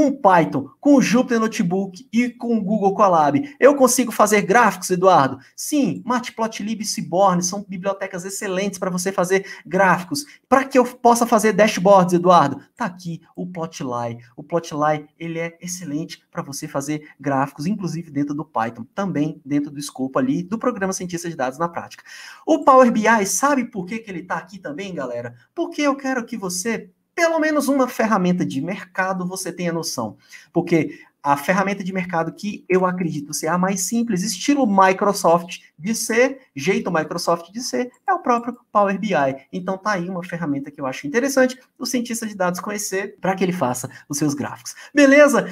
com Python, com o Jupyter Notebook e com Google Colab. Eu consigo fazer gráficos, Eduardo? Sim, Matplotlib e Seaborn são bibliotecas excelentes para você fazer gráficos. Para que eu possa fazer dashboards, Eduardo? Tá aqui o Plotly. O Plotly, ele é excelente para você fazer gráficos, inclusive dentro do Python, também dentro do escopo ali do programa Cientista de Dados na Prática. O Power BI, sabe por que, que ele está aqui também, galera? Porque eu quero que você pelo menos uma ferramenta de mercado você tenha noção. Porque a ferramenta de mercado que eu acredito ser a mais simples, estilo Microsoft de ser, jeito Microsoft de ser, é o próprio Power BI. Então tá aí uma ferramenta que eu acho interessante o cientista de dados conhecer para que ele faça os seus gráficos. Beleza?